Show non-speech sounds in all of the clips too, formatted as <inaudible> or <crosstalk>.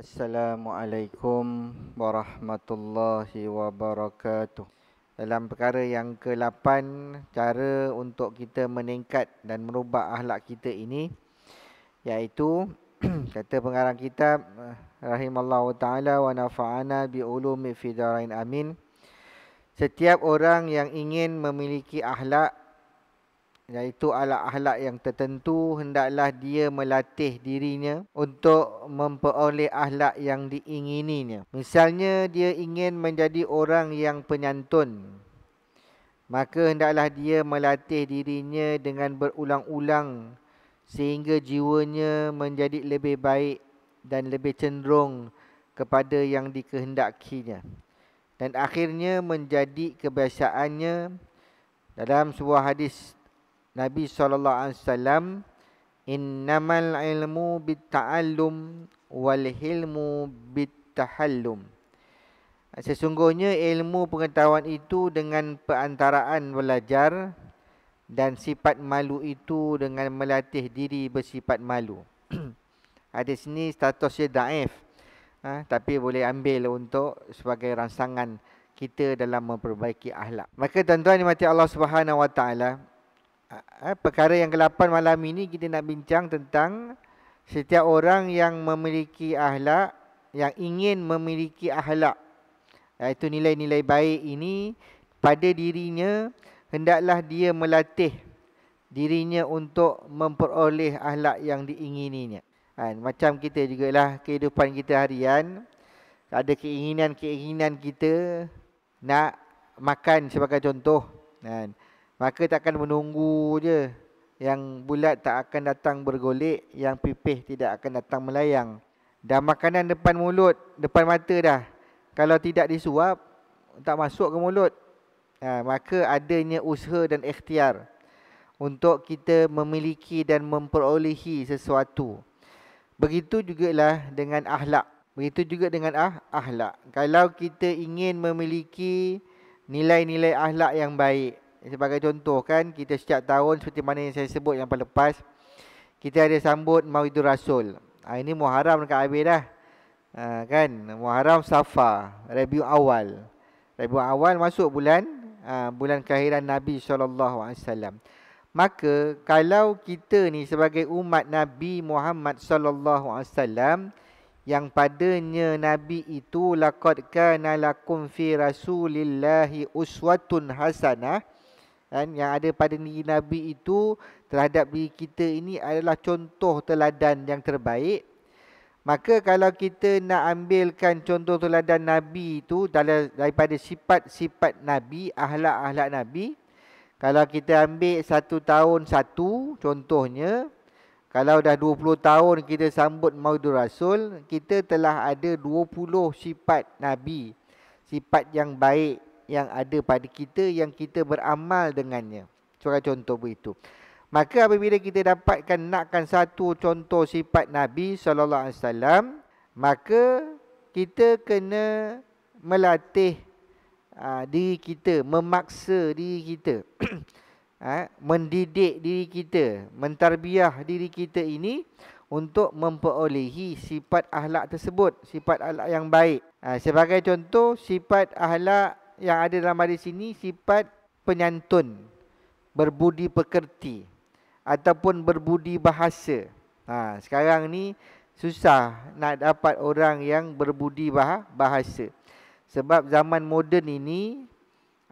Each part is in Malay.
Assalamualaikum warahmatullahi wabarakatuh. Dalam perkara yang ke-8, cara untuk kita meningkat dan merubah ahlak kita ini iaitu <clears throat> kata pengarang kitab eh, rahimallahu taala wa nafa'ana bi ulumi amin. Setiap orang yang ingin memiliki ahlak iaitu alat ahlak yang tertentu hendaklah dia melatih dirinya untuk memperoleh ahlak yang diingininya misalnya dia ingin menjadi orang yang penyantun maka hendaklah dia melatih dirinya dengan berulang-ulang sehingga jiwanya menjadi lebih baik dan lebih cenderung kepada yang dikehendakinya dan akhirnya menjadi kebiasaannya dalam sebuah hadis Nabi sallallahu alaihi wasallam innamal ilmu bitta'allum wal hilmu bitahallum. Sesungguhnya ilmu pengetahuan itu dengan perantaraan belajar dan sifat malu itu dengan melatih diri bersifat malu. <clears throat> Ada sini status dia daif. Ha, tapi boleh ambil untuk sebagai ransangan kita dalam memperbaiki ahlak. Maka tuan-tuan dimati Allah Subhanahu Wa Taala, Eh, perkara yang ke-8 malam ini kita nak bincang tentang setiap orang yang memiliki ahlak, yang ingin memiliki ahlak. itu nilai-nilai baik ini pada dirinya hendaklah dia melatih dirinya untuk memperoleh ahlak yang diingininya. Ha, macam kita juga lah kehidupan kita harian. Ada keinginan-keinginan kita nak makan sebagai contoh. Kan. Maka tak akan menunggu je Yang bulat tak akan datang bergolek Yang pipih tidak akan datang melayang Dah makanan depan mulut Depan mata dah Kalau tidak disuap Tak masuk ke mulut ha, Maka adanya usaha dan ikhtiar Untuk kita memiliki dan memperolehi sesuatu Begitu juga lah dengan ahlak Begitu juga dengan ah, ahlak Kalau kita ingin memiliki Nilai-nilai ahlak yang baik Sebagai contoh kan kita setiap tahun seperti mana yang saya sebut yang paling lepas kita ada sambut Maulidur Rasul. Ha, ini Muharram dekat habis dah. Ha, kan Muharram Safa Rabiul Awal. Rabiul Awal masuk bulan ha, bulan kelahiran Nabi SAW Maka kalau kita ni sebagai umat Nabi Muhammad SAW yang padanya Nabi itu laqad kana lakum fi rasulillahi uswatun hasanah kan yang ada pada diri nabi itu terhadap diri kita ini adalah contoh teladan yang terbaik maka kalau kita nak ambilkan contoh teladan nabi itu daripada sifat-sifat nabi ahlak-ahlak nabi kalau kita ambil satu tahun satu contohnya kalau dah 20 tahun kita sambut Maulidur Rasul, kita telah ada 20 sifat Nabi. Sifat yang baik yang ada pada kita yang kita beramal dengannya. Sebagai contoh begitu. Maka apabila kita dapatkan nakkan satu contoh sifat Nabi sallallahu alaihi wasallam, maka kita kena melatih aa, ah, diri kita, memaksa diri kita. ha, <clears throat> mendidik diri kita, mentarbiah diri kita ini untuk memperolehi sifat ahlak tersebut, sifat ahlak yang baik. Ha, sebagai contoh, sifat ahlak yang ada dalam hadis ini sifat penyantun berbudi pekerti ataupun berbudi bahasa. Ha sekarang ni susah nak dapat orang yang berbudi bah bahasa. Sebab zaman moden ini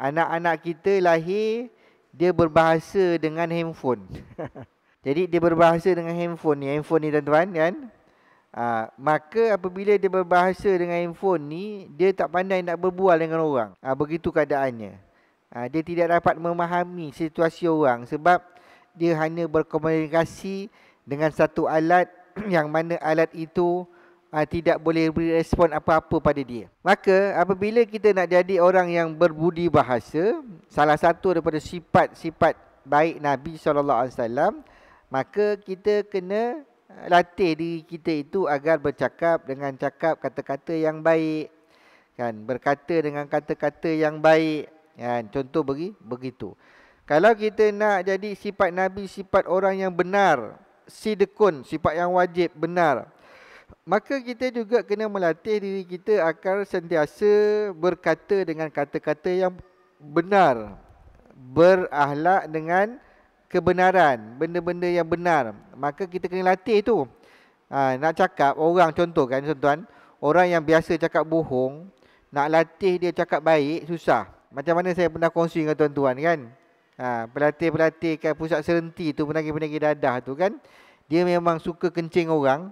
anak-anak kita lahir dia berbahasa dengan handphone. <laughs> Jadi dia berbahasa dengan handphone ni, handphone ni tuan-tuan kan? ha, Maka apabila dia berbahasa dengan handphone ni Dia tak pandai nak berbual dengan orang ha, Begitu keadaannya ha, Dia tidak dapat memahami situasi orang Sebab dia hanya berkomunikasi Dengan satu alat <clears throat> Yang mana alat itu ha, Tidak boleh berespon apa-apa pada dia Maka apabila kita nak jadi orang yang berbudi bahasa Salah satu daripada sifat-sifat baik Nabi SAW Maka kita kena Eh, latih diri kita itu agar bercakap dengan cakap kata-kata yang baik kan berkata dengan kata-kata yang baik kan contoh bagi begitu kalau kita nak jadi sifat nabi sifat orang yang benar sidqun sifat yang wajib benar maka kita juga kena melatih diri kita agar sentiasa berkata dengan kata-kata yang benar berakhlak dengan kebenaran, benda-benda yang benar, maka kita kena latih tu. Ha, nak cakap orang contoh kan tuan-tuan, orang yang biasa cakap bohong, nak latih dia cakap baik susah. Macam mana saya pernah kongsi dengan tuan-tuan kan? Ha, pelatih-pelatih kat pusat serenti tu penagi-penagi dadah tu kan, dia memang suka kencing orang.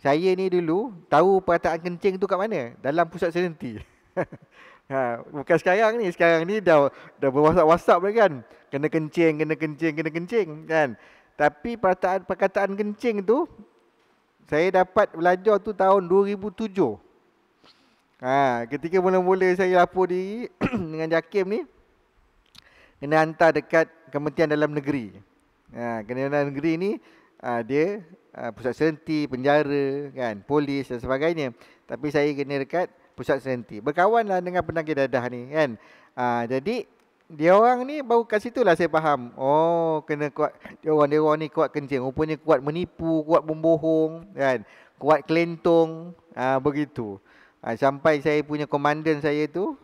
Saya ni dulu tahu perataan kencing tu kat mana? Dalam pusat serenti. <laughs> ha, bukan sekarang ni, sekarang ni dah dah berwasap-wasap dah kan kena kencing, kena kencing, kena kencing kan. Tapi perkataan perkataan kencing tu saya dapat belajar tu tahun 2007. Ha, ketika mula-mula saya lapor diri <clears throat> dengan Jakim ni kena hantar dekat Kementerian Dalam Negeri. Ha, kena Dalam Negeri ni ha, dia ha, pusat serenti, penjara, kan, polis dan sebagainya. Tapi saya kena dekat pusat serenti. Berkawanlah dengan penagih dadah ni kan. Ha, jadi dia orang ni baru kat situ lah saya faham. Oh, kena kuat. Dia orang, dia orang ni kuat kencing. Rupanya kuat menipu, kuat membohong. Kan? Kuat kelentong. Ah, ha, begitu. Ah, sampai saya punya komandan saya tu.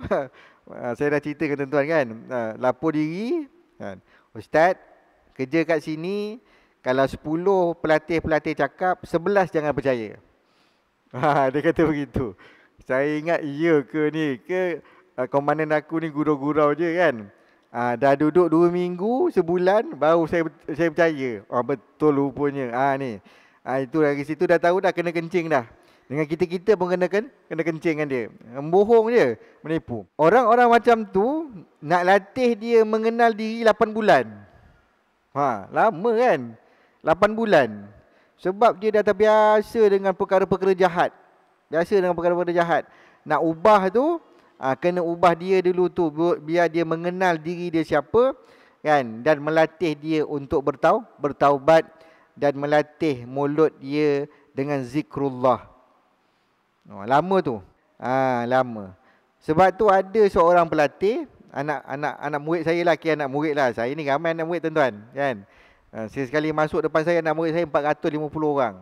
ah, <laughs> saya dah cerita ke tuan-tuan kan. Ah, lapor diri. Kan? Ustaz, kerja kat sini. Kalau 10 pelatih-pelatih cakap, 11 jangan percaya. Ah, <laughs> dia kata begitu. Saya ingat iya ke ni ke... komandan aku ni gurau-gurau je kan. Ha, dah duduk dua minggu, sebulan, baru saya saya percaya. Oh, betul rupanya. Ha, ni. Ha, itu dari situ dah tahu dah kena kencing dah. Dengan kita-kita pun kena, kena kencing kan dia. Membohong je, menipu. Orang-orang macam tu, nak latih dia mengenal diri 8 bulan. Ha, lama kan? 8 bulan. Sebab dia dah terbiasa dengan perkara-perkara jahat. Biasa dengan perkara-perkara jahat. Nak ubah tu, ha, kena ubah dia dulu tu biar dia mengenal diri dia siapa kan dan melatih dia untuk bertau bertaubat dan melatih mulut dia dengan zikrullah. Oh, lama tu. Ah ha, lama. Sebab tu ada seorang pelatih anak anak anak murid saya lah kira anak murid lah saya ni ramai anak murid tuan-tuan kan. Ha, sekali masuk depan saya anak murid saya 450 orang.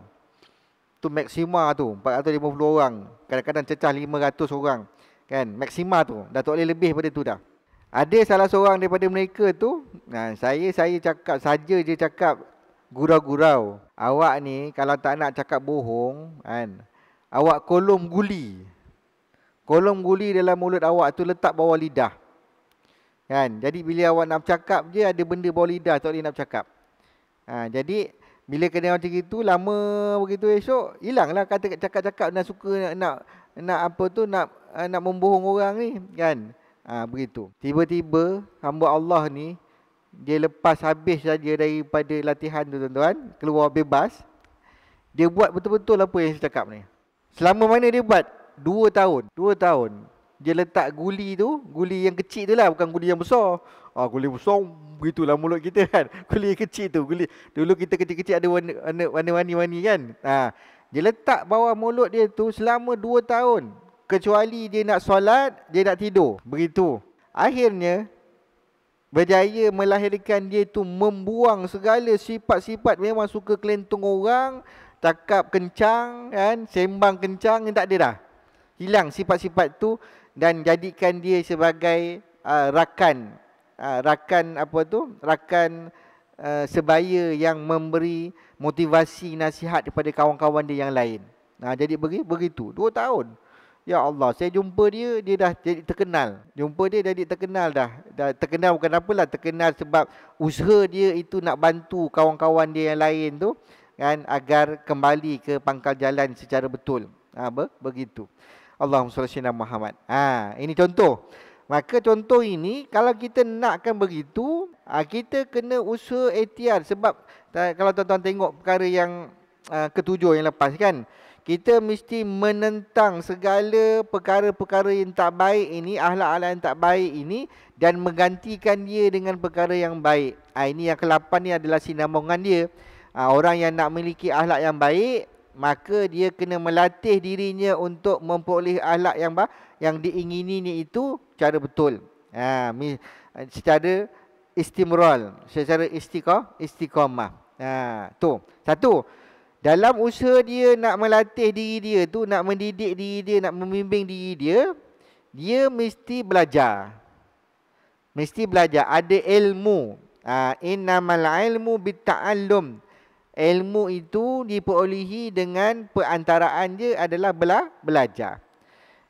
Tu maksima tu 450 orang. Kadang-kadang cecah 500 orang kan maksima tu dah tak boleh lebih daripada tu dah ada salah seorang daripada mereka tu nah saya saya cakap saja je cakap gurau-gurau awak ni kalau tak nak cakap bohong kan awak kolom guli kolom guli dalam mulut awak tu letak bawah lidah kan jadi bila awak nak cakap je ada benda bawah lidah tak boleh nak cakap ha, jadi bila kena macam gitu lama begitu esok hilanglah kata cakap-cakap nak suka nak nak apa tu nak uh, nak membohong orang ni kan ha, begitu tiba-tiba hamba Allah ni dia lepas habis saja daripada latihan tu tuan-tuan keluar bebas dia buat betul-betul apa yang saya cakap ni selama mana dia buat 2 tahun 2 tahun dia letak guli tu guli yang kecil tu lah bukan guli yang besar ah ha, guli besar begitulah mulut kita <laughs> kan guli yang kecil tu guli dulu kita kecil-kecil ada warna-warni-warni kan ha. dia letak bawah mulut dia tu selama 2 tahun Kecuali dia nak solat, dia nak tidur. Begitu. Akhirnya, berjaya melahirkan dia tu membuang segala sifat-sifat memang suka kelentung orang, takap kencang, kan, sembang kencang, tak ada dah. Hilang sifat-sifat tu dan jadikan dia sebagai uh, rakan. Uh, rakan apa tu? Rakan uh, sebaya yang memberi motivasi nasihat kepada kawan-kawan dia yang lain. Nah, jadi begitu. Dua tahun. Ya Allah, saya jumpa dia, dia dah jadi terkenal. Jumpa dia jadi terkenal dah. Dah terkenal bukan apalah, terkenal sebab usaha dia itu nak bantu kawan-kawan dia yang lain tu kan agar kembali ke pangkal jalan secara betul. Ah ha, begitu. Allahumma salli ala Muhammad. Ah ha, ini contoh. Maka contoh ini kalau kita nakkan begitu, ha, kita kena usaha ikhtiar sebab kalau tuan-tuan tengok perkara yang ha, ketujuh yang lepas kan, kita mesti menentang segala perkara-perkara yang tak baik ini, ahlak-ahlak yang tak baik ini dan menggantikan dia dengan perkara yang baik. Ha, ini yang ke-8 ni adalah sinambungan dia. Ha, orang yang nak memiliki ahlak yang baik, maka dia kena melatih dirinya untuk memperoleh ahlak yang yang diingini ni itu cara betul. Ha, secara istimral, secara istiqamah. Istiqamah. Ha, tu. Satu. Satu. Dalam usaha dia nak melatih diri dia tu Nak mendidik diri dia Nak membimbing diri dia Dia mesti belajar Mesti belajar Ada ilmu ha, Innamal ilmu bita'allum Ilmu itu diperolehi dengan perantaraan dia adalah bela belajar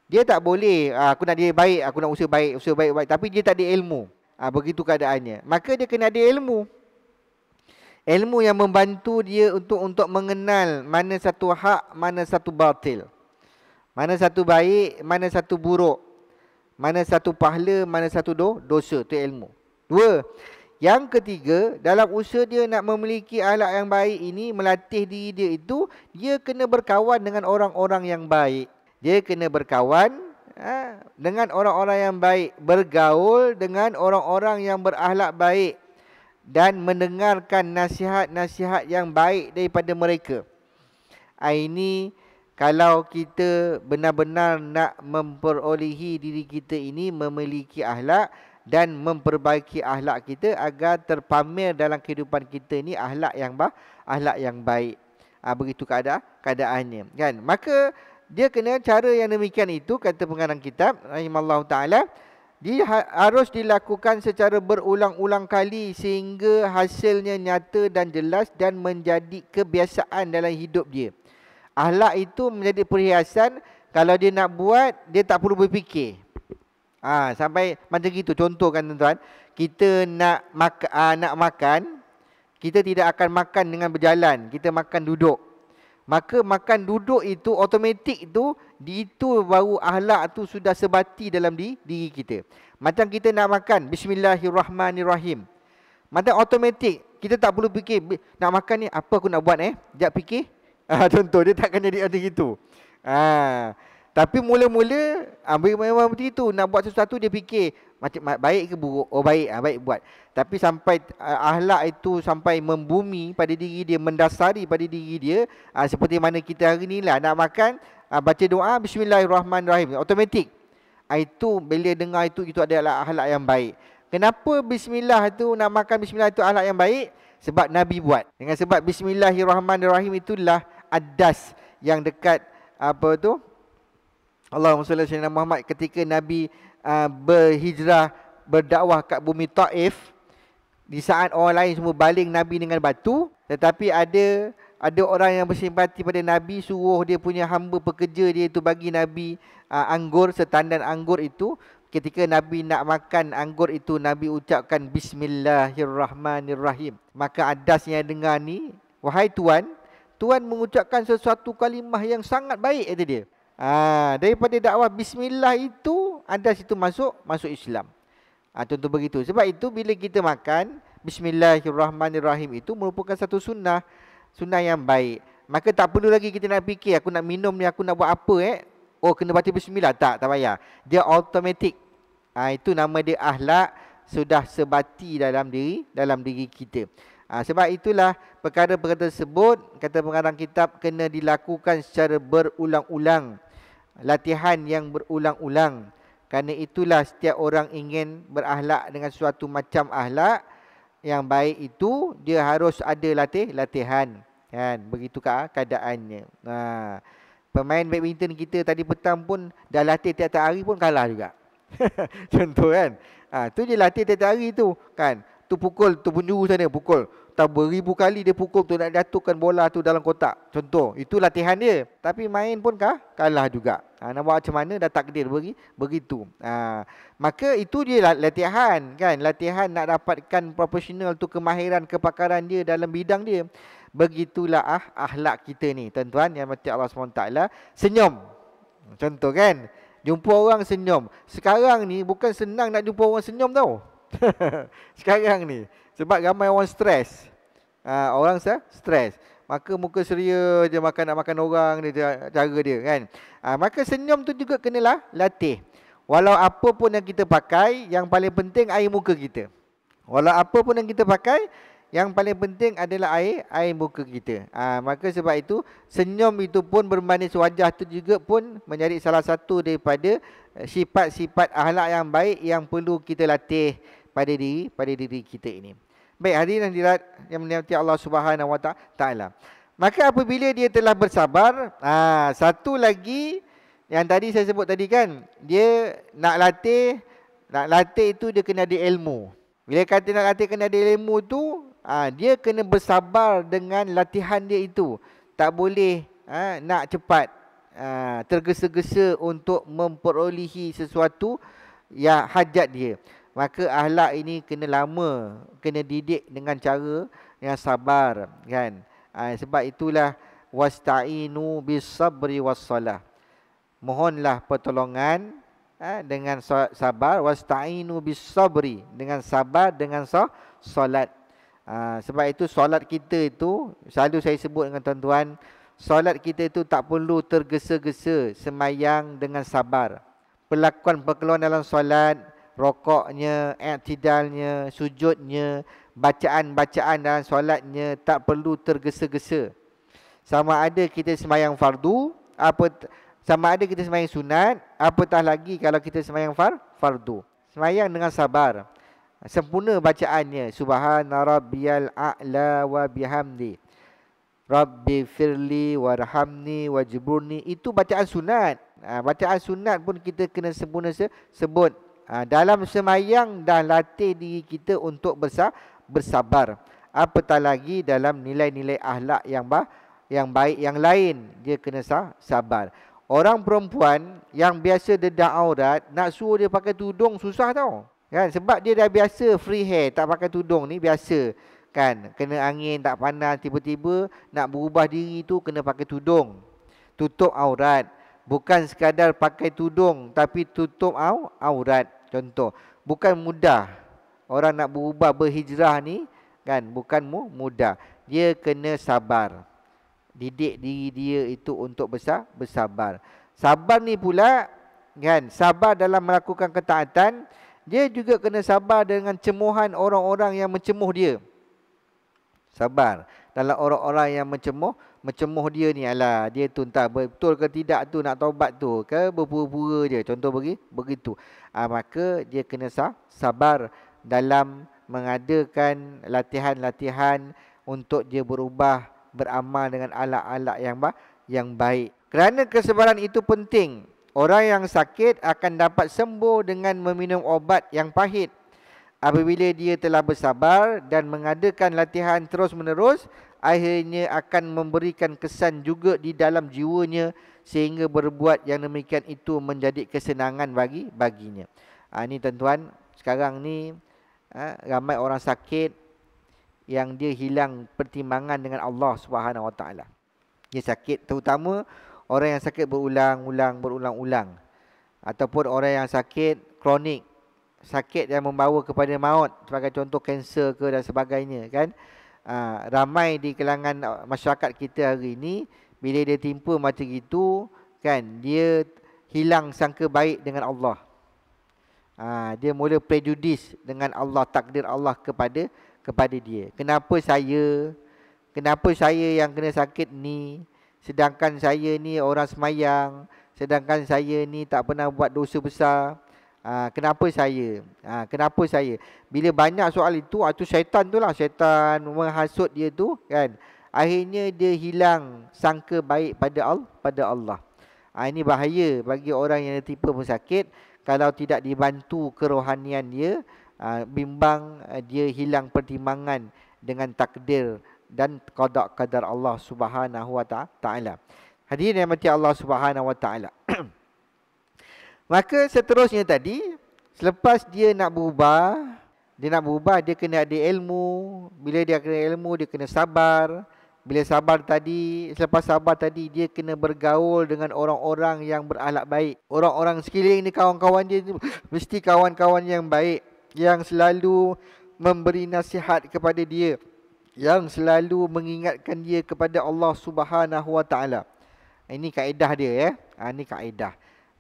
Dia tak boleh ha, Aku nak dia baik Aku nak usaha baik, usaha baik, baik. Tapi dia tak ada ilmu ha, Begitu keadaannya Maka dia kena ada ilmu Ilmu yang membantu dia untuk untuk mengenal mana satu hak, mana satu batil. Mana satu baik, mana satu buruk. Mana satu pahala, mana satu do, dosa. Itu ilmu. Dua, yang ketiga, dalam usaha dia nak memiliki alat yang baik ini, melatih diri dia itu, dia kena berkawan dengan orang-orang yang baik. Dia kena berkawan ha, dengan orang-orang yang baik. Bergaul dengan orang-orang yang berahlak baik dan mendengarkan nasihat-nasihat yang baik daripada mereka. Ah, ini kalau kita benar-benar nak memperolehi diri kita ini memiliki ahlak dan memperbaiki ahlak kita agar terpamer dalam kehidupan kita ini ahlak yang bah, ahlak yang baik. Ha, begitu keadaan keadaannya kan. Maka dia kena cara yang demikian itu kata pengarang kitab rahimallahu taala dia ha, harus dilakukan secara berulang-ulang kali sehingga hasilnya nyata dan jelas dan menjadi kebiasaan dalam hidup dia. Ahlak itu menjadi perhiasan kalau dia nak buat dia tak perlu berfikir. Ha, sampai macam itu contohkan tuan-tuan, kita nak mak- ha, nak makan kita tidak akan makan dengan berjalan, kita makan duduk. Maka makan duduk itu Automatik itu Itu baru ahlak tu sudah sebati dalam di, diri kita Macam kita nak makan Bismillahirrahmanirrahim Macam otomatik Kita tak perlu fikir Nak makan ni apa aku nak buat eh Sekejap fikir ha, <laughs> Contoh dia takkan jadi macam itu Haa ah, tapi mula-mula ambil ah, ha, memang macam itu nak buat sesuatu dia fikir macam baik ke buruk oh baik ah baik buat tapi sampai uh, ahlak itu sampai membumi pada diri dia mendasari pada diri dia ha, seperti mana kita hari ni lah nak makan ha, baca doa bismillahirrahmanirrahim automatik ha, itu bila dengar itu itu adalah ahlak yang baik kenapa bismillah itu nak makan bismillah itu ahlak yang baik sebab nabi buat dengan sebab bismillahirrahmanirrahim itulah adas yang dekat apa tu Allahumma salli ala sayyidina Muhammad ketika Nabi uh, berhijrah berdakwah kat bumi Taif di saat orang lain semua baling Nabi dengan batu tetapi ada ada orang yang bersimpati pada Nabi suruh dia punya hamba pekerja dia itu bagi Nabi uh, anggur setandan anggur itu ketika Nabi nak makan anggur itu Nabi ucapkan bismillahirrahmanirrahim maka adas yang dengar ni wahai tuan Tuan mengucapkan sesuatu kalimah yang sangat baik Itu dia. Ha, daripada dakwah bismillah itu ada situ masuk masuk Islam. Ha, tentu begitu. Sebab itu bila kita makan bismillahirrahmanirrahim itu merupakan satu sunnah, sunnah yang baik. Maka tak perlu lagi kita nak fikir aku nak minum ni aku nak buat apa eh. Oh kena baca bismillah tak tak payah. Dia automatic. Ha, itu nama dia ahlak sudah sebati dalam diri dalam diri kita. Ha, sebab itulah perkara-perkara tersebut kata pengarang kitab kena dilakukan secara berulang-ulang. Latihan yang berulang-ulang. Kerana itulah setiap orang ingin berahlak dengan suatu macam ahlak yang baik itu dia harus ada latih latihan kan begitu ah, keadaannya. Ha. Pemain badminton kita tadi petang pun dah latih tiap-tiap hari pun kalah juga. <laughs> Contoh kan. Ah ha, tu je latih tiap-tiap hari tu kan tu pukul tu penjuru sana pukul tak beribu kali dia pukul tu nak jatuhkan bola tu dalam kotak contoh itu latihan dia tapi main pun kah kalah juga ha, nak buat macam mana dah takdir beri begitu ha, maka itu dia latihan kan latihan nak dapatkan profesional tu kemahiran kepakaran dia dalam bidang dia begitulah ah ahlak kita ni tuan-tuan yang mati Allah SWT senyum contoh kan Jumpa orang senyum. Sekarang ni bukan senang nak jumpa orang senyum tau. <laughs> sekarang ni sebab ramai orang stres ha, orang saya stres maka muka seria je makan nak makan orang dia cara dia kan ha, maka senyum tu juga kenalah latih walau apa pun yang kita pakai yang paling penting air muka kita walau apa pun yang kita pakai yang paling penting adalah air air muka kita ha, maka sebab itu senyum itu pun bermanis wajah tu juga pun menjadi salah satu daripada eh, sifat-sifat akhlak yang baik yang perlu kita latih pada diri pada diri kita ini. Baik hari yang dirat yang menyayangi Allah Subhanahu Wa Taala. Maka apabila dia telah bersabar, aa, ha, satu lagi yang tadi saya sebut tadi kan, dia nak latih nak latih itu dia kena ada ilmu. Bila kata nak latih kena ada ilmu tu, aa, ha, dia kena bersabar dengan latihan dia itu. Tak boleh aa, ha, nak cepat tergesa-gesa untuk memperolehi sesuatu yang hajat dia. Maka ahlak ini kena lama Kena didik dengan cara yang sabar kan ha, Sebab itulah Wasta'inu bisabri wassalah Mohonlah pertolongan ha, Dengan sabar Wasta'inu bisabri Dengan sabar dengan so solat ha, Sebab itu solat kita itu Selalu saya sebut dengan tuan-tuan Solat kita itu tak perlu tergesa-gesa Semayang dengan sabar Perlakuan perkeluan dalam solat Solat rokoknya, i'tidalnya, sujudnya, bacaan-bacaan dalam solatnya tak perlu tergesa-gesa. Sama ada kita semayang fardu, apa sama ada kita semayang sunat, apatah lagi kalau kita semayang far, fardu. Semayang dengan sabar. Sempurna bacaannya subhanarabbiyal a'la wa bihamdi. Rabbi firli warhamni wajburni itu bacaan sunat. Ha, bacaan sunat pun kita kena sempurna se sebut ha, Dalam semayang dah latih diri kita untuk bersa bersabar Apatah lagi dalam nilai-nilai ahlak yang bah yang baik yang lain Dia kena sah sabar Orang perempuan yang biasa dedah aurat Nak suruh dia pakai tudung susah tau kan? Sebab dia dah biasa free hair tak pakai tudung ni biasa kan Kena angin tak panas tiba-tiba Nak berubah diri tu kena pakai tudung Tutup aurat Bukan sekadar pakai tudung Tapi tutup aurat Contoh Bukan mudah Orang nak berubah berhijrah ni Kan bukan mu, mudah Dia kena sabar Didik diri dia itu untuk besar bersabar Sabar ni pula kan Sabar dalam melakukan ketaatan Dia juga kena sabar dengan cemuhan orang-orang yang mencemuh dia Sabar Dalam orang-orang yang mencemuh mencemuh dia ni alah dia tu entah betul ke tidak tu nak taubat tu ke berpura-pura je contoh bagi begitu ha, maka dia kena sah, sabar dalam mengadakan latihan-latihan untuk dia berubah beramal dengan alat-alat yang ba yang baik kerana kesabaran itu penting orang yang sakit akan dapat sembuh dengan meminum obat yang pahit apabila dia telah bersabar dan mengadakan latihan terus-menerus akhirnya akan memberikan kesan juga di dalam jiwanya sehingga berbuat yang demikian itu menjadi kesenangan bagi baginya. Ha, ini tuan-tuan, sekarang ni ha, ramai orang sakit yang dia hilang pertimbangan dengan Allah Subhanahu Wa Taala. Dia sakit terutama orang yang sakit berulang-ulang berulang-ulang ataupun orang yang sakit kronik sakit yang membawa kepada maut sebagai contoh kanser ke dan sebagainya kan ha, ramai di kalangan ah, masyarakat kita hari ini bila dia timpa macam itu kan dia hilang sangka baik dengan Allah. Ha, dia mula prejudis dengan Allah takdir Allah kepada kepada dia. Kenapa saya kenapa saya yang kena sakit ni sedangkan saya ni orang semayang sedangkan saya ni tak pernah buat dosa besar ha, Kenapa saya ha, Kenapa saya Bila banyak soal itu Itu ah, syaitan tu lah Syaitan menghasut dia tu kan Akhirnya dia hilang Sangka baik pada Allah Pada Allah ha, Ini bahaya Bagi orang yang tipe pun Kalau tidak dibantu kerohanian dia ha, Bimbang dia hilang pertimbangan Dengan takdir Dan kodak kadar Allah Subhanahu wa ta'ala Hadirin yang mati Allah subhanahu <clears throat> Maka seterusnya tadi Selepas dia nak berubah Dia nak berubah dia kena ada ilmu Bila dia kena ilmu dia kena sabar Bila sabar tadi Selepas sabar tadi dia kena bergaul Dengan orang-orang yang beralak baik Orang-orang sekiling ni kawan-kawan dia Mesti kawan-kawan yang baik Yang selalu memberi nasihat kepada dia Yang selalu mengingatkan dia kepada Allah Subhanahu SWT ini kaedah dia ya. ini kaedah.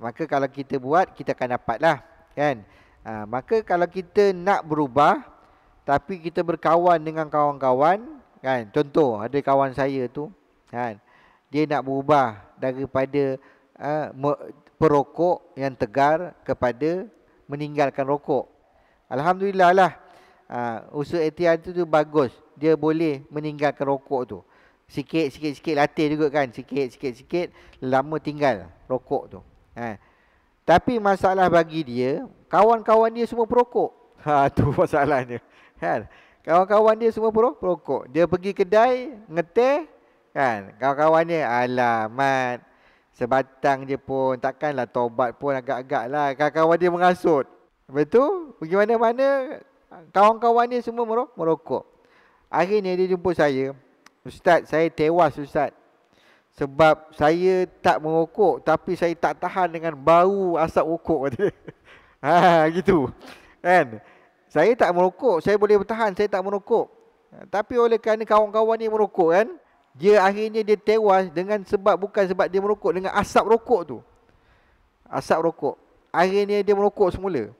Maka kalau kita buat kita akan dapatlah kan. Ha, maka kalau kita nak berubah tapi kita berkawan dengan kawan-kawan kan. Contoh ada kawan saya tu kan. Dia nak berubah daripada uh, perokok yang tegar kepada meninggalkan rokok. Alhamdulillah lah. Uh, ha, usul etian tu, tu bagus. Dia boleh meninggalkan rokok tu. Sikit-sikit-sikit latih juga kan. Sikit-sikit-sikit lama tinggal rokok tu. Ha. Tapi masalah bagi dia, kawan-kawan dia semua perokok. <laughs> Ha tu masalahnya. Kan? Kawan-kawan dia semua perokok. Dia pergi kedai ngeteh kan. Kawan-kawan dia alamat sebatang je pun takkanlah tobat pun agak agak lah. Kawan-kawan dia mengasut. Betul? Pergi mana-mana kawan-kawan dia semua merokok. Akhirnya dia jumpa saya. Ustaz, saya tewas ustaz. Sebab saya tak merokok tapi saya tak tahan dengan bau asap rokok kata <laughs> dia. Ha gitu. Kan? Saya tak merokok, saya boleh bertahan saya tak merokok. Tapi oleh kerana kawan-kawan ni merokok kan, dia akhirnya dia tewas dengan sebab bukan sebab dia merokok dengan asap rokok tu. Asap rokok. Akhirnya dia merokok semula.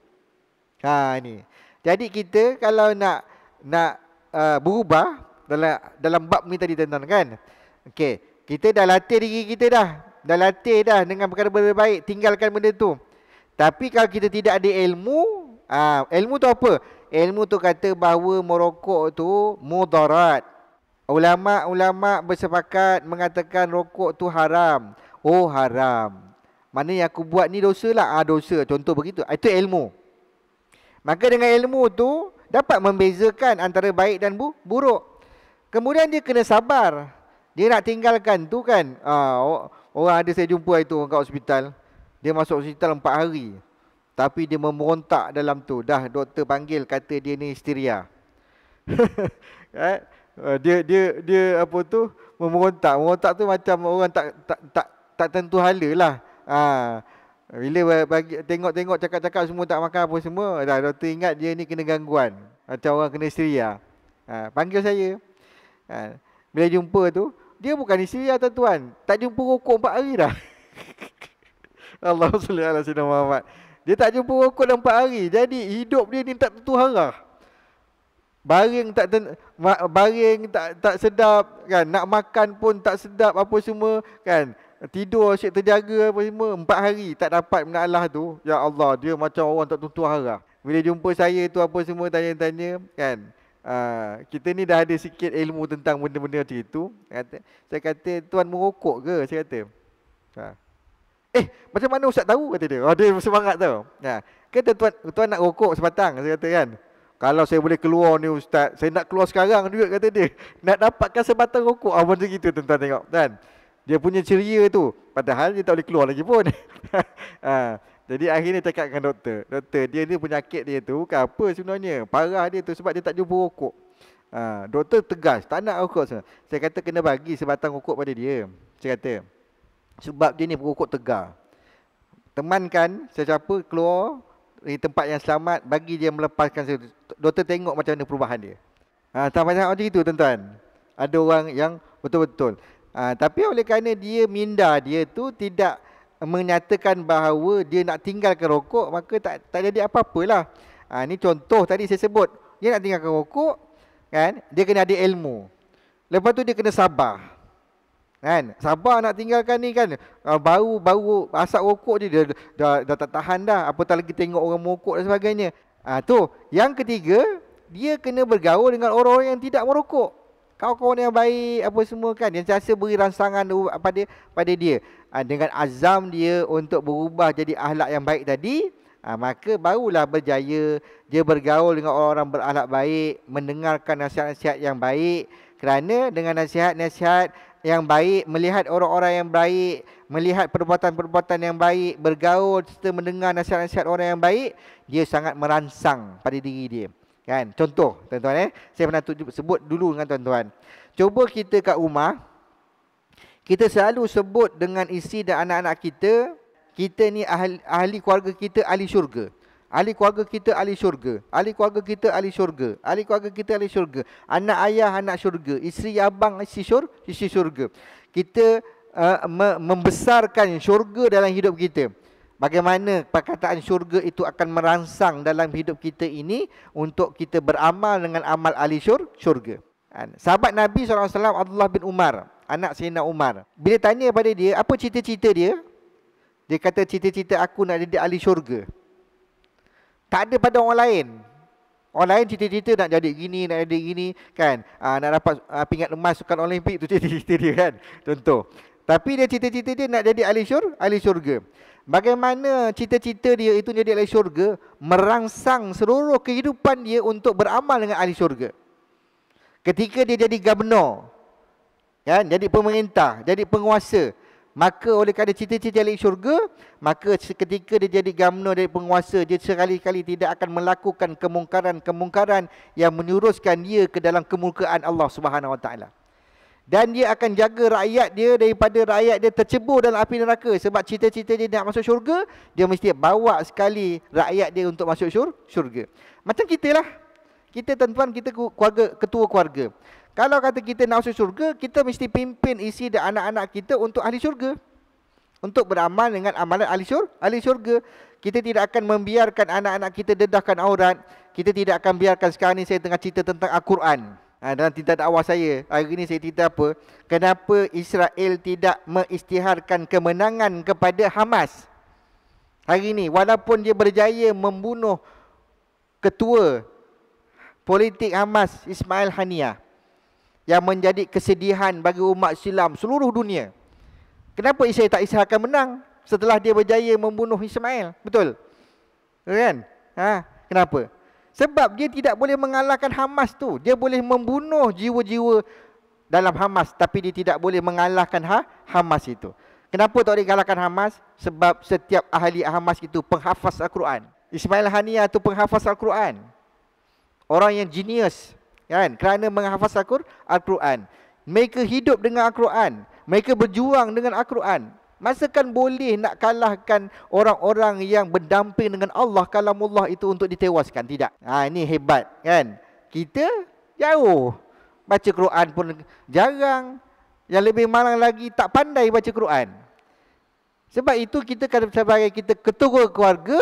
Ha ni. Jadi kita kalau nak nak uh, berubah dalam dalam bab ni tadi tuan-tuan kan. Okey. Kita dah latih diri kita dah. Dah latih dah dengan perkara-perkara baik. Tinggalkan benda tu. Tapi kalau kita tidak ada ilmu. Uh, ilmu tu apa? Ilmu tu kata bahawa merokok tu mudarat. Ulama'-ulama' bersepakat mengatakan rokok tu haram. Oh haram. Mana yang aku buat ni dosa lah. Ah, dosa. Contoh begitu. Ah, itu ilmu. Maka dengan ilmu tu dapat membezakan antara baik dan buruk. Kemudian dia kena Sabar. Dia nak tinggalkan tu kan uh, Orang ada saya jumpa itu orang kat hospital Dia masuk hospital 4 hari Tapi dia memerontak dalam tu Dah doktor panggil kata dia ni histeria <laughs> eh, eh, dia, dia dia apa tu Memerontak Memerontak tu macam orang tak tak tak, tak tentu hala lah Haa ah, Bila bagi tengok-tengok cakap-cakap semua tak makan apa semua dah doktor ingat dia ni kena gangguan macam orang kena seria. Ha, ah, panggil saya. Ha, bila jumpa tu dia bukan isteri lah tuan-tuan Tak jumpa rokok 4 hari dah <laughs> Allah salli ala sinar Muhammad Dia tak jumpa rokok dalam 4 hari Jadi hidup dia ni tak tentu harah Baring tak ten, Baring tak tak sedap kan Nak makan pun tak sedap Apa semua kan Tidur asyik terjaga apa semua empat hari tak dapat menalah tu Ya Allah dia macam orang tak tentu harah Bila jumpa saya tu apa semua tanya-tanya kan Ah, kita ni dah ada sikit ilmu tentang benda-benda macam itu. Kata, saya kata, tuan merokok ke? Saya kata. Ha. Eh, macam mana ustaz tahu? Kata dia. Oh, dia semangat tau. Ha. Kata tuan, tuan nak rokok sebatang? Saya kata kan. Kalau saya boleh keluar ni ustaz, saya nak keluar sekarang juga kata dia. <laughs> Nak dapatkan sebatang rokok. Ah, macam itu tuan-tuan tengok. Kan? Dia punya ceria tu. Padahal dia tak boleh keluar lagi pun. <laughs> ha. Jadi akhirnya cakap dengan doktor. Doktor, dia ni penyakit dia tu bukan apa sebenarnya. Parah dia tu sebab dia tak jumpa rokok. Ha, doktor tegas, tak nak rokok sebenarnya. Saya kata kena bagi sebatang rokok pada dia. Saya kata, sebab dia ni rokok tegar. Temankan sesiapa keluar dari tempat yang selamat bagi dia melepaskan Doktor tengok macam mana perubahan dia. Ha, tak macam macam itu tuan-tuan. Ada orang yang betul-betul. Ha, tapi oleh kerana dia minda dia tu tidak menyatakan bahawa dia nak tinggalkan rokok maka tak tak jadi apa-apalah. Ha ni contoh tadi saya sebut. Dia nak tinggalkan rokok kan dia kena ada ilmu. Lepas tu dia kena sabar. Kan? Sabar nak tinggalkan ni kan bau-bau ha, asap rokok dia, dia dah dah tak tahan dah apatah lagi tengok orang merokok dan sebagainya. Ha tu yang ketiga dia kena bergaul dengan orang-orang yang tidak merokok kawan-kawan yang baik apa semua kan yang sentiasa beri rangsangan pada pada dia ha, dengan azam dia untuk berubah jadi akhlak yang baik tadi ha, maka barulah berjaya dia bergaul dengan orang-orang berakhlak baik mendengarkan nasihat-nasihat yang baik kerana dengan nasihat-nasihat yang baik melihat orang-orang yang baik melihat perbuatan-perbuatan yang baik bergaul serta mendengar nasihat-nasihat orang yang baik dia sangat merangsang pada diri dia Kan? Contoh tuan-tuan eh. Saya pernah sebut dulu dengan tuan-tuan. Cuba kita kat rumah. Kita selalu sebut dengan isi dan anak-anak kita. Kita ni ahli, ahli keluarga kita ahli syurga. Ahli keluarga kita ahli syurga. Ahli keluarga kita ahli syurga. Ahli keluarga kita ahli syurga. Anak ayah anak syurga. Isteri abang isteri syurga. Kita uh, membesarkan syurga dalam hidup kita. Bagaimana perkataan syurga itu akan merangsang dalam hidup kita ini Untuk kita beramal dengan amal ahli syurga kan? Sahabat Nabi SAW Abdullah bin Umar Anak Sayyidina Umar Bila tanya pada dia apa cita-cita dia Dia kata cita-cita aku nak jadi ahli syurga Tak ada pada orang lain Orang lain cita-cita nak jadi gini, nak jadi gini kan aa, ah, Nak dapat aa, ah, pingat emas sukan olimpik tu <laughs> cita-cita dia kan Contoh Tapi dia cita-cita dia nak jadi ahli syurga Bagaimana cita-cita dia itu jadi ahli syurga Merangsang seluruh kehidupan dia untuk beramal dengan ahli syurga Ketika dia jadi gubernur kan, Jadi pemerintah, jadi penguasa Maka oleh kerana cita-cita ahli syurga Maka ketika dia jadi gubernur, jadi penguasa Dia sekali-kali tidak akan melakukan kemungkaran-kemungkaran Yang menyuruskan dia ke dalam kemurkaan Allah Subhanahu SWT dan dia akan jaga rakyat dia daripada rakyat dia tercebur dalam api neraka sebab cita-cita dia nak masuk syurga dia mesti bawa sekali rakyat dia untuk masuk syurga macam kita lah kita tentuan kita keluarga ketua keluarga kalau kata kita nak masuk syurga kita mesti pimpin isi dan anak-anak kita untuk ahli syurga untuk beramal dengan amalan ahli syurga ahli syurga kita tidak akan membiarkan anak-anak kita dedahkan aurat kita tidak akan biarkan sekarang ni saya tengah cerita tentang al-Quran ha, dalam titah dakwah saya hari ini saya titah apa kenapa Israel tidak mengistiharkan kemenangan kepada Hamas hari ini walaupun dia berjaya membunuh ketua politik Hamas Ismail Haniyah yang menjadi kesedihan bagi umat Islam seluruh dunia kenapa Israel tak isytiharkan menang setelah dia berjaya membunuh Ismail betul kan ha kenapa sebab dia tidak boleh mengalahkan Hamas tu. Dia boleh membunuh jiwa-jiwa dalam Hamas tapi dia tidak boleh mengalahkan ha Hamas itu. Kenapa tak boleh kalahkan Hamas? Sebab setiap ahli Hamas itu penghafaz Al-Quran. Ismail Hania itu penghafaz Al-Quran. Orang yang genius kan kerana menghafaz Al-Quran. Mereka hidup dengan Al-Quran. Mereka berjuang dengan Al-Quran. Masakan boleh nak kalahkan orang-orang yang berdamping dengan Allah kalau kalamullah itu untuk ditewaskan? Tidak. Ha ini hebat kan? Kita jauh baca Quran pun jarang. Yang lebih malang lagi tak pandai baca Quran. Sebab itu kita kena sebagai kita ketua keluarga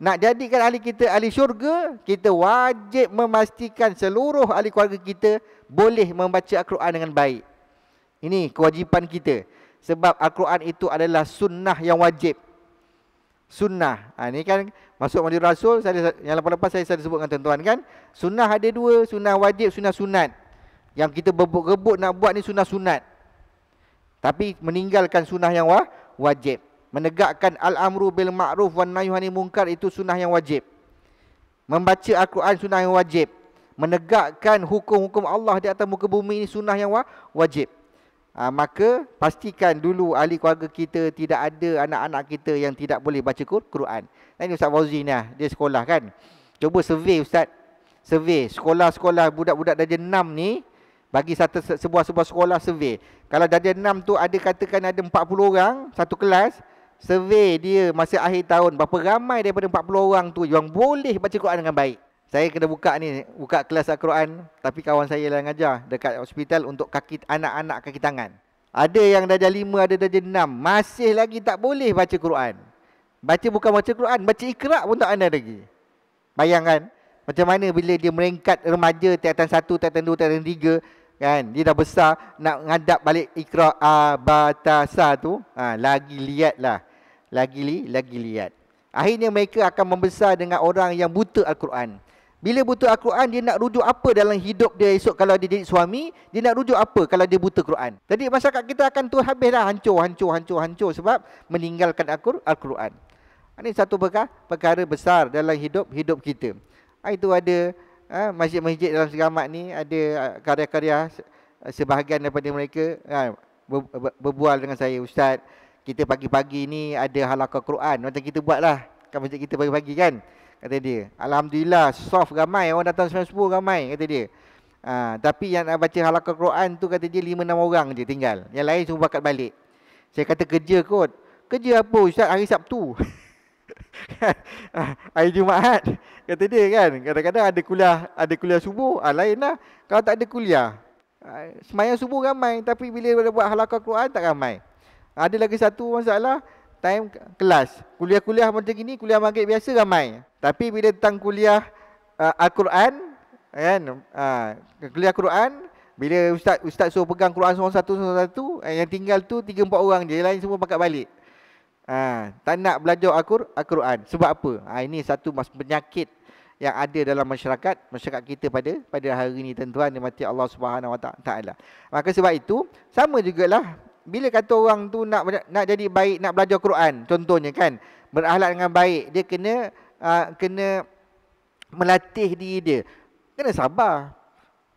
nak jadikan ahli kita ahli syurga, kita wajib memastikan seluruh ahli keluarga kita boleh membaca Al-Quran dengan baik. Ini kewajipan kita. Sebab Al-Quran itu adalah sunnah yang wajib. Sunnah. Ha, ini kan masuk mandi rasul. Saya, yang lepas-lepas saya, saya sebut dengan tuan-tuan kan. Sunnah ada dua. Sunnah wajib, sunnah sunat. Yang kita berebut-rebut nak buat ni sunnah sunat. Tapi meninggalkan sunnah yang wa, wajib. Menegakkan Al-Amru bil-Ma'ruf wa Nayuhani Munkar itu sunnah yang wajib. Membaca Al-Quran sunnah yang wajib. Menegakkan hukum-hukum Allah di atas muka bumi ini sunnah yang wa, wajib. Ha, maka pastikan dulu ahli keluarga kita tidak ada anak-anak kita yang tidak boleh baca Quran. Ini Ustaz Fauzi ni ah, dia sekolah kan. Cuba survey Ustaz. Survey sekolah-sekolah budak-budak darjah enam ni bagi satu sebuah-sebuah sekolah survey. Kalau darjah enam tu ada katakan ada empat puluh orang satu kelas, survey dia masa akhir tahun berapa ramai daripada puluh orang tu yang boleh baca Quran dengan baik saya kena buka ni buka kelas Al-Quran tapi kawan saya lah yang ajar dekat hospital untuk kaki anak-anak kaki tangan ada yang dah jadi lima, ada dah jadi enam Masih lagi tak boleh baca Quran Baca bukan baca Quran, baca ikhra' pun tak ada lagi Bayangkan Macam mana bila dia meringkat remaja Tiatan satu, tiatan dua, tiatan tiga kan? Dia dah besar, nak ngadap balik ikhra' abatasa tu ha, Lagi liat lah Lagi li, lagi liat Akhirnya mereka akan membesar dengan orang yang buta Al-Quran bila butuh Al-Quran dia nak rujuk apa dalam hidup dia esok kalau dia jadi suami, dia nak rujuk apa kalau dia butuh al Quran. Jadi masyarakat kita akan tu habis dah hancur hancur hancur hancur sebab meninggalkan Al-Quran. Ini satu perkara besar dalam hidup hidup kita. Ah, itu ada ah, masjid-masjid dalam segamat ni ada ah, karya-karya sebahagian daripada mereka berbual dengan saya ustaz. Kita pagi-pagi ni ada al Quran macam kita buatlah kan masjid kita pagi-pagi -pagi, kan? kata dia. Alhamdulillah soft ramai orang datang sepuluh ramai kata dia. Ha, tapi yang nak baca halakah Quran tu kata dia lima enam orang je tinggal. Yang lain semua bakat balik. Saya kata kerja kot. Kerja apa ustaz hari Sabtu? <laughs> hari Jumaat kata dia kan. Kadang-kadang ada kuliah, ada kuliah subuh, ha, lain lah. Kalau tak ada kuliah. Ha, semayang subuh ramai tapi bila dia buat halakah Quran tak ramai. Ada lagi satu masalah time kelas. Kuliah-kuliah macam gini, kuliah maghrib biasa ramai. Tapi bila tentang kuliah uh, Al-Quran kan uh, kuliah Quran bila ustaz ustaz suruh pegang Quran seorang satu seorang satu uh, yang tinggal tu tiga empat orang je lain semua pakat balik. Uh, tak nak belajar Al-Qur, Al-Quran sebab apa? Uh, ini satu mas penyakit yang ada dalam masyarakat masyarakat kita pada pada hari ini tuan-tuan di mati Allah Subhanahu Wa Taala. Maka sebab itu sama jugalah bila kata orang tu nak nak jadi baik nak belajar Quran contohnya kan berakhlak dengan baik dia kena aa, ah, kena melatih diri dia. Kena sabar.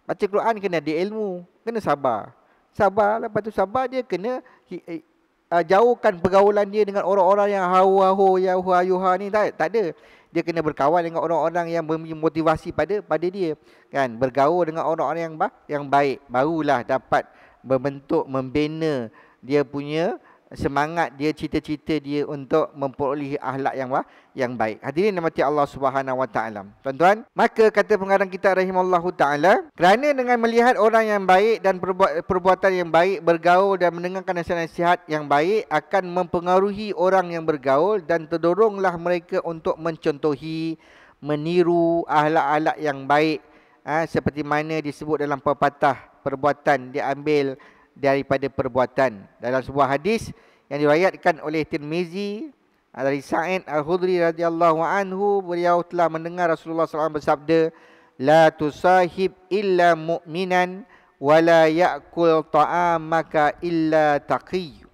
Baca Quran kena ada ilmu, kena sabar. Sabar lepas tu sabar dia kena aa, ah, jauhkan pergaulan dia dengan orang-orang yang hawa-hawa ya huayuha ni tak tak ada. Dia kena berkawan dengan orang-orang yang memotivasi pada pada dia kan bergaul dengan orang-orang yang yang baik barulah dapat membentuk membina dia punya uh, semangat dia cita-cita dia untuk memperolehi ahlak yang wah, yang baik. Hadirin nama nikmati Allah Subhanahu wa taala. Tuan-tuan, maka kata pengarang kita rahimallahu taala, kerana dengan melihat orang yang baik dan perbuat, perbuatan yang baik bergaul dan mendengarkan nasihat-nasihat yang baik akan mempengaruhi orang yang bergaul dan terdoronglah mereka untuk mencontohi meniru ahlak-ahlak yang baik. Ha, seperti mana disebut dalam pepatah perbuatan diambil daripada perbuatan dalam sebuah hadis yang diriwayatkan oleh Tirmizi ah, dari Sa'id Al-Khudri radhiyallahu anhu beliau telah mendengar Rasulullah SAW bersabda la tusahib illa mu'minan wa la ya'kul ta'amaka illa taqi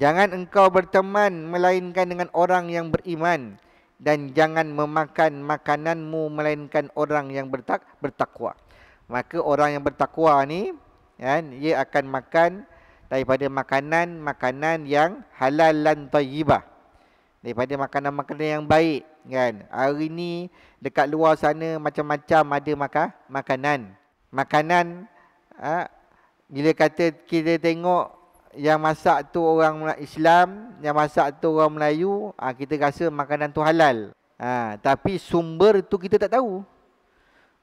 jangan engkau berteman melainkan dengan orang yang beriman dan jangan memakan makananmu melainkan orang yang bertak bertakwa maka orang yang bertakwa ni kan ia akan makan daripada makanan-makanan yang halal dan tayyibah daripada makanan-makanan yang baik kan hari ni dekat luar sana macam-macam ada makan makanan makanan ha, bila kata kita tengok yang masak tu orang Islam yang masak tu orang Melayu ha, kita rasa makanan tu halal ha, tapi sumber tu kita tak tahu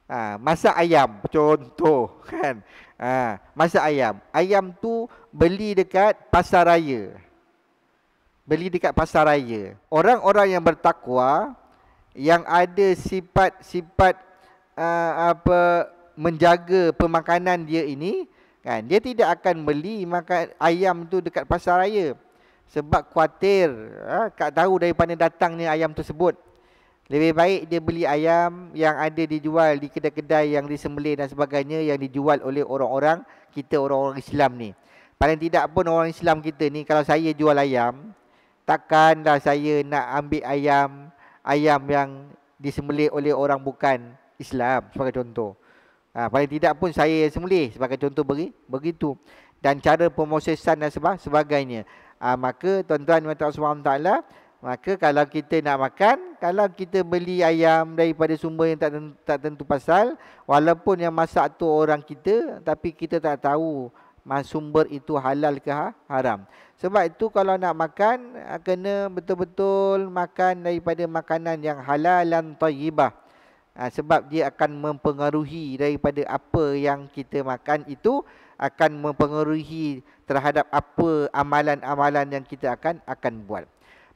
ha, masak ayam contoh <laughs> kan ha, masak ayam ayam tu beli dekat pasar raya beli dekat pasar raya orang-orang yang bertakwa yang ada sifat-sifat uh, apa menjaga pemakanan dia ini kan dia tidak akan beli makan ayam tu dekat pasar raya sebab khuatir ha, tak tahu daripada datangnya ayam tersebut lebih baik dia beli ayam yang ada dijual di kedai-kedai yang disembelih dan sebagainya yang dijual oleh orang-orang kita orang-orang Islam ni. Paling tidak pun orang Islam kita ni kalau saya jual ayam, takkanlah saya nak ambil ayam ayam yang disembelih oleh orang bukan Islam sebagai contoh. Ha, paling tidak pun saya yang sembelih sebagai contoh beri, begitu. Dan cara pemosesan dan sebagainya. Ha, maka tuan-tuan dan -tuan, puan-puan Maka kalau kita nak makan, kalau kita beli ayam daripada sumber yang tak tentu, tak tentu pasal, walaupun yang masak tu orang kita, tapi kita tak tahu sumber itu halal ke ha, haram. Sebab itu kalau nak makan, ah, kena betul-betul makan daripada makanan yang halal dan tayyibah. Ah, sebab dia akan mempengaruhi daripada apa yang kita makan itu akan mempengaruhi terhadap apa amalan-amalan yang kita akan akan buat.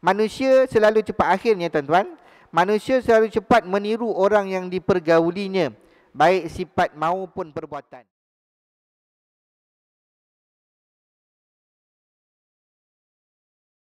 Manusia selalu cepat akhirnya tuan-tuan Manusia selalu cepat meniru orang yang dipergaulinya Baik sifat maupun perbuatan